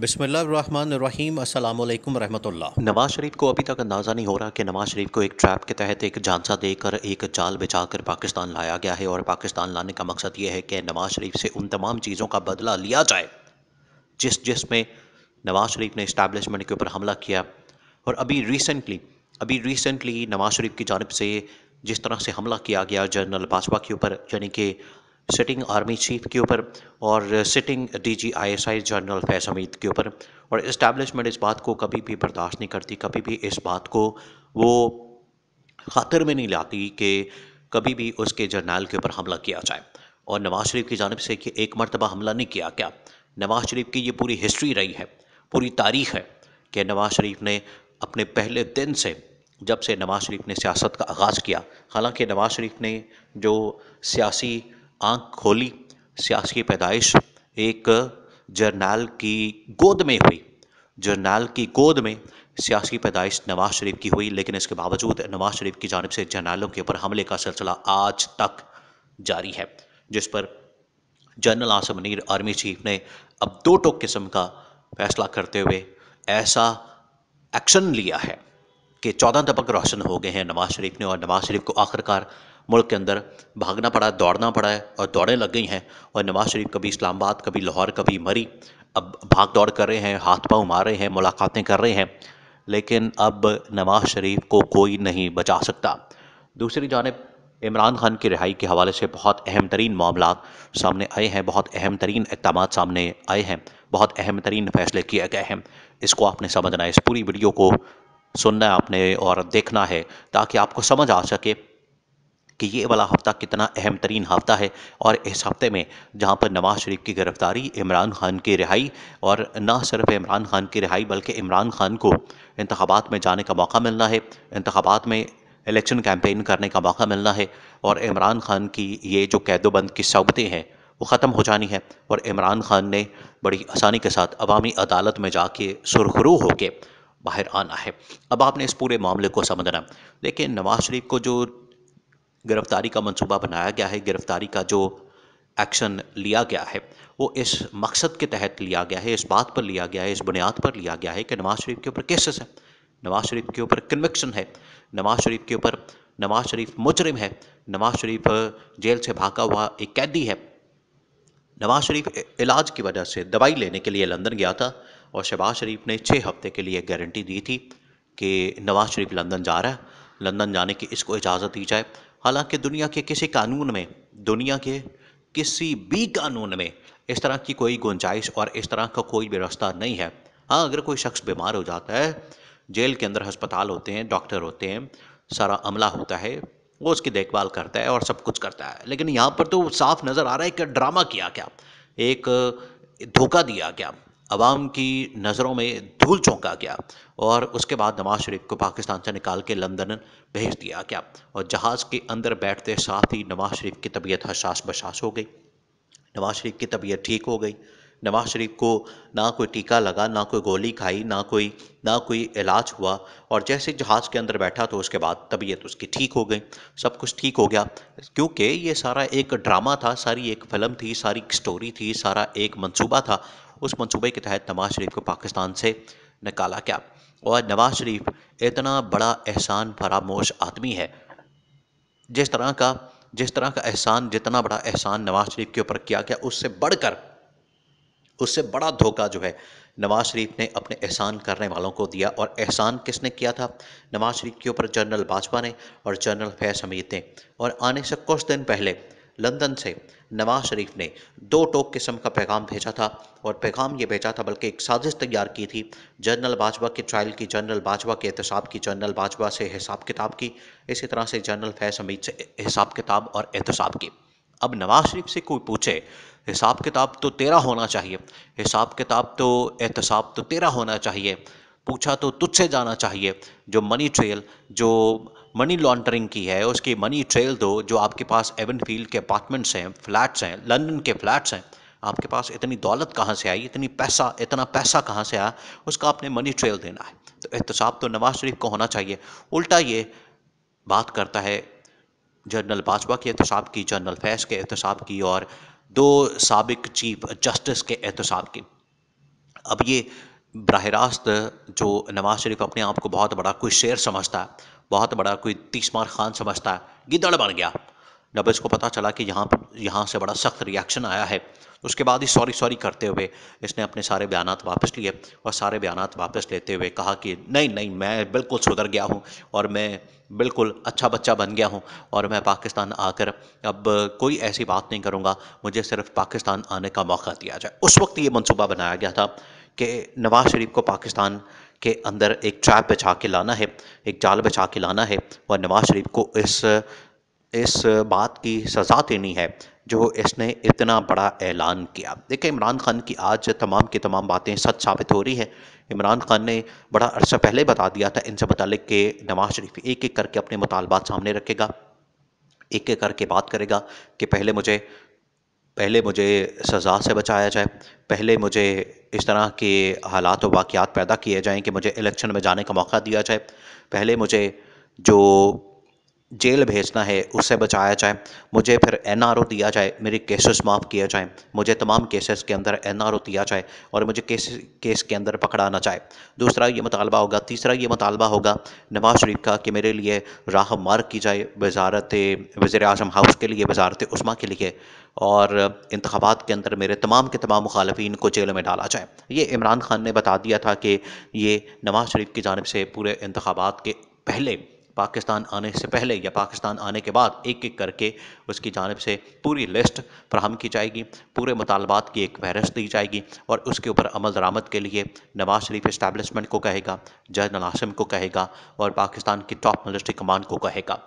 बसमीम रहमतुल्लाह नवाज़ शरीफ को अभी तक अंदाज़ा नहीं हो रहा कि नवाज़ शरीफ को एक ट्रैप के तहत एक झांसा देकर एक जाल बिछाकर पाकिस्तान लाया गया है और पाकिस्तान लाने का मकसद ये है कि नवाज़ शरीफ से उन तमाम चीज़ों का बदला लिया जाए जिस जिसमें नवाज़ शरीफ ने इस्टेबलिशमेंट के ऊपर हमला किया और अभी रिसेंटली अभी रिसेंटली नवाज़ शरीफ की जानब से जिस तरह से हमला किया गया जनरल बाजवा के ऊपर यानी कि सिटिंग आर्मी चीफ के ऊपर और sitting DG ISI general Faiz Hameed के ऊपर और इस्टेब्लिशमेंट इस बात को कभी भी बर्दाश्त नहीं करती कभी भी इस बात को वो खातर में नहीं लाती कि कभी भी उसके जर्नल के ऊपर हमला किया जाए और नवाज शरीफ की जानब से कि एक मरतबा हमला नहीं किया क्या नवाज शरीफ की ये पूरी हिस्ट्री रही है पूरी तारीख है कि नवाज शरीफ ने अपने पहले दिन से जब से नवाज शरीफ ने सियासत का आगाज़ किया हालांकि नवाज शरीफ ने जो सियासी आंख खोली सियासी की पैदाइश एक जर्नैल की गोद में हुई जर्नल की गोद में सियासी पैदाइश नवाज शरीफ की हुई लेकिन इसके बावजूद नवाज शरीफ की जानब से जर्नैलों के ऊपर हमले का सिलसिला आज तक जारी है जिस पर general Asim Munir army chief ने अब दो टोक किस्म का फैसला करते हुए ऐसा एक्शन लिया है कि चौदह दबक रोशन हो गए हैं नवाज शरीफ ने और नवाज शरीफ को आखिरकार मुल्क के अंदर भागना पड़ा है दौड़ना पड़ा है और दौड़ें लग गई हैं और नवाज़ शरीफ कभी इस्लामाबाद कभी लाहौर कभी मरी अब भाग दौड़ कर रहे हैं हाथ पाँव मार रहे हैं मुलाकातें कर रहे हैं लेकिन अब नवाज़ शरीफ को कोई नहीं बचा सकता दूसरी जानब इमरान खान की रिहाई के हवाले से बहुत अहम तरीन मामला सामने आए हैं बहुत अहम तरीन इकदाम सामने आए हैं बहुत अहम तरीन फैसले किए गए हैं इसको आपने समझना है इस पूरी वीडियो को सुनना है आपने और देखना है ताकि आपको समझ आ सके कि ये वाला हफ्ता कितना अहम तरीन हफ्ता है और इस हफ्ते में जहाँ पर नवाज शरीफ की गिरफ्तारी इमरान खान की रिहाई और न सिर्फ इमरान खान की रिहाई बल्कि इमरान खान को इंतबात में जाने का मौका मिलना है इंतबात में इलेक्शन कैंपेन करने का मौका मिलना है और इमरान खान की ये जो कैदोबंद की सौबतें हैं वो ख़त्म हो जानी है और इमरान खान ने बड़ी आसानी के साथ अवामी अदालत में जाके सुरखरू होके बाहर आना है अब आपने इस पूरे मामले को समझना लेकिन नवाज शरीफ को जो गिरफ्तारी का मंसूबा बनाया गया है गिरफ्तारी का जो एक्शन लिया गया है वो इस मकसद के तहत लिया गया है इस बात पर लिया गया है इस बुनियाद पर लिया गया है कि नवाज़ शरीफ के ऊपर केसेस हैं नवाज़ शरीफ के ऊपर कन्विक्शन है नवाज़ शरीफ के ऊपर नवाज़ शरीफ मुजरिम है नवाज़ शरीफ जेल से भागा हुआ एक कैदी है नवाज शरीफ इलाज की वजह से दवाई लेने के लिए लंदन गया था और शहबाज शरीफ ने छः हफ्ते के लिए गारंटी दी थी कि नवाज शरीफ लंदन जा रहा है लंदन जाने की इसको इजाज़त दी जाए हालांकि दुनिया के किसी कानून में दुनिया के किसी भी कानून में इस तरह की कोई गुंजाइश और इस तरह का कोई व्यवस्था नहीं है हाँ अगर कोई शख्स बीमार हो जाता है जेल के अंदर हस्पताल होते हैं डॉक्टर होते हैं सारा अमला होता है वो उसकी देखभाल करता है और सब कुछ करता है लेकिन यहाँ पर तो साफ नज़र आ रहा है कि ड्रामा किया क्या एक धोखा दिया क्या आवाम की नज़रों में धूल चौंका गया और उसके बाद नवाज शरीफ को पाकिस्तान से निकाल के लंदन भेज दिया गया और जहाज़ के अंदर बैठते साथ ही नवाज शरीफ की तबीयत हसास बशास हो गई नवाज शरीफ की तबीयत ठीक हो गई नवाज शरीफ को ना कोई टीका लगा ना कोई गोली खाई ना कोई ना कोई इलाज हुआ और जैसे जहाज़ के अंदर बैठा तो उसके बाद तबीयत उसकी ठीक हो गई सब कुछ ठीक हो गया क्योंकि ये सारा एक ड्रामा था सारी एक फिल्म थी सारी एक स्टोरी थी सारा एक मंसूबा था उस मनसूबे के तहत नवाज़ शरीफ को पाकिस्तान से निकाला गया और नवाज़ शरीफ इतना बड़ा एहसान फरामोश आदमी है जिस तरह का जिस तरह का एहसान जितना बड़ा एहसान नवाज़ शरीफ के ऊपर किया गया उससे बढ़कर उससे बड़ा धोखा जो है नवाज़ शरीफ ने अपने एहसान करने वालों को दिया और एहसान किसने किया था नवाज़ शरीफ के ऊपर जनरल बाजवा ने और जनरल फैज हमीद ने और आने से कुछ दिन पहले लंदन से नवाज शरीफ ने दो टोक किस्म का पैगाम भेजा था और पैगाम ये भेजा था बल्कि एक साजिश तैयार की थी जनरल बाजवा के ट्रायल की जनरल बाजवा के एहतसाब की जनरल बाजवा से हिसाब किताब की इसी तरह से जनरल फैज हमीद से हिसाब किताब और एहतसाब की अब नवाज शरीफ से कोई पूछे हिसाब किताब तो तेरा होना चाहिए हिसाब किताब तो एहतसाब तो तेरा होना चाहिए पूछा तो तुझसे जाना चाहिए जो मनी ट्रेल जो मनी लॉन्ड्रिंग की है उसकी मनी ट्रेल दो जो आपके पास एवन फील्ड के अपार्टमेंट्स हैं फ्लैट्स हैं लंदन के फ्लैट्स हैं आपके पास इतनी दौलत कहाँ से आई इतनी पैसा इतना पैसा कहाँ से आया उसका आपने मनी ट्रेल देना है तो एहतसाब तो नवाज शरीफ को होना चाहिए उल्टा ये बात करता है जनरल बाजवा के एहतसाब की जनरल फैज के एहतसाब की और दो सबक चीफ जस्टिस के एहतसाब की अब ये बरह रास्त जो नवाज शरीफ अपने आप को बहुत बड़ा कोई शेर समझता है बहुत बड़ा कोई तीसमार खान समझता है गिदड़ बन गया जब इसको पता चला कि यहाँ यहाँ से बड़ा सख्त रिएक्शन आया है उसके बाद ही सॉरी सॉरी करते हुए इसने अपने सारे बयान वापस लिए और सारे बयान वापस लेते हुए कहा कि नहीं नहीं मैं बिल्कुल सुधर गया हूँ और मैं बिल्कुल अच्छा बच्चा बन गया हूँ और मैं पाकिस्तान आकर अब कोई ऐसी बात नहीं करूँगा मुझे सिर्फ पाकिस्तान आने का मौका दिया जाए उस वक्त ये मनसूबा बनाया गया था कि नवाज़ शरीफ को पाकिस्तान के अंदर एक ट्रैप बिछा के लाना है एक जाल बिछा के लाना है और नवाज़ शरीफ को इस इस बात की सज़ा देनी है जो इसने इतना बड़ा ऐलान किया देखिए इमरान खान की आज तमाम की तमाम बातें सच साबित हो रही हैं इमरान खान ने बड़ा अरसा पहले बता दिया था इनसे मतलब कि नवाज़ शरीफ एक एक करके अपने मुतालबात सामने रखेगा एक एक करके बात करेगा कि पहले मुझे पहले मुझे सज़ा से बचाया जाए पहले मुझे इस तरह के हालात व वाक़यात पैदा किए जाएँ कि मुझे इलेक्शन में जाने का मौक़ा दिया जाए पहले मुझे जो जेल भेजना है उससे बचाया जाए मुझे फिर एन आर ओ दिया जाए मेरे केसेस माफ़ किया जाए मुझे तमाम केसेस के अंदर एन आर ओ दिया जाए और मुझे केस केस के अंदर पकड़ा ना जाए दूसरा ये मुतालबा होगा तीसरा ये मुतालबा होगा नवाज़ शरीफ का कि मेरे लिए राह मार्ग की जाए वजारत वज़र अजम हाउस के लिए वजारत उस्मा के लिए और इंतबात के अंदर मेरे तमाम के तमाम मुखालफी को जेल में डाला जाए ये इमरान खान ने बता दिया था कि ये नवाज़ शरीफ की जानब से पूरे इंतबात के पहले पाकिस्तान आने से पहले या पाकिस्तान आने के बाद एक एक करके उसकी जानब से पूरी लिस्ट फ्राहम की जाएगी पूरे मुतालबात की एक फहरस्त दी जाएगी और उसके ऊपर अमल दरामद के लिए नवाज शरीफ इस्टेबलिशमेंट को कहेगा जनरल आसिम को कहेगा और पाकिस्तान की टॉप मिलिट्री कमांड को कहेगा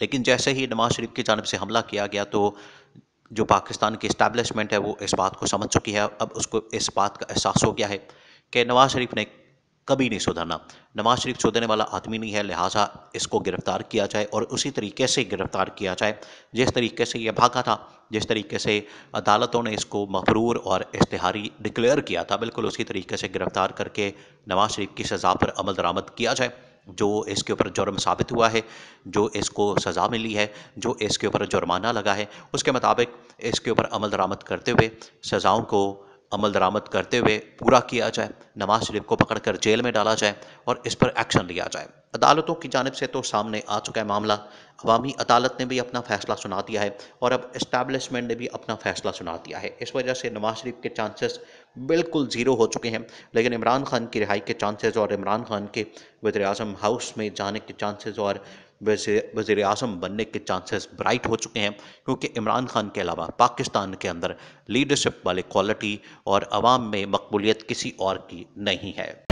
लेकिन जैसे ही नवाज शरीफ की जानब से हमला किया गया तो जो पाकिस्तान की इस्टेबलिशमेंट है वो इस बात को समझ चुकी है अब उसको इस बात का एहसास हो गया है कि नवाज शरीफ ने कभी नहीं सुधरना नवाज शरीफ सुधरने वाला आदमी नहीं है लिहाजा इसको गिरफ्तार किया जाए और उसी तरीके से गिरफ्तार किया जाए जिस तरीके से यह भागा था जिस तरीके से अदालतों ने इसको मफरूर और इश्तहारी डिक्लेयर किया था बिल्कुल उसी तरीके से गिरफ्तार करके नवाज शरीफ की सज़ा पर अमल दरामद किया जाए जो इसके ऊपर जुर्म साबित हुआ है जो इसको सज़ा मिली है जो इसके ऊपर जुर्माना लगा है उसके मुताबिक इसके ऊपर अमल दरामद करते हुए सज़ाओं को अमल दरामद करते हुए पूरा किया जाए नवाज शरीफ को पकड़कर जेल में डाला जाए और इस पर एक्शन लिया जाए अदालतों की जानब से तो सामने आ चुका है मामला अवामी अदालत ने भी अपना फैसला सुना दिया है और अब इस्टेबलिशमेंट ने भी अपना फैसला सुना दिया है इस वजह से नवाज शरीफ के चांसेस बिल्कुल ज़ीरो हो चुके हैं लेकिन इमरान खान की रिहाई के चांसेस और इमरान खान के वजे अजम हाउस में जाने के चांसेस और वजीर अजम बनने के चांसेस ब्राइट हो चुके हैं क्योंकि इमरान खान के अलावा पाकिस्तान के अंदर लीडरशिप वाली क्वालिटी और आवाम में मकबूलियत किसी और की नहीं है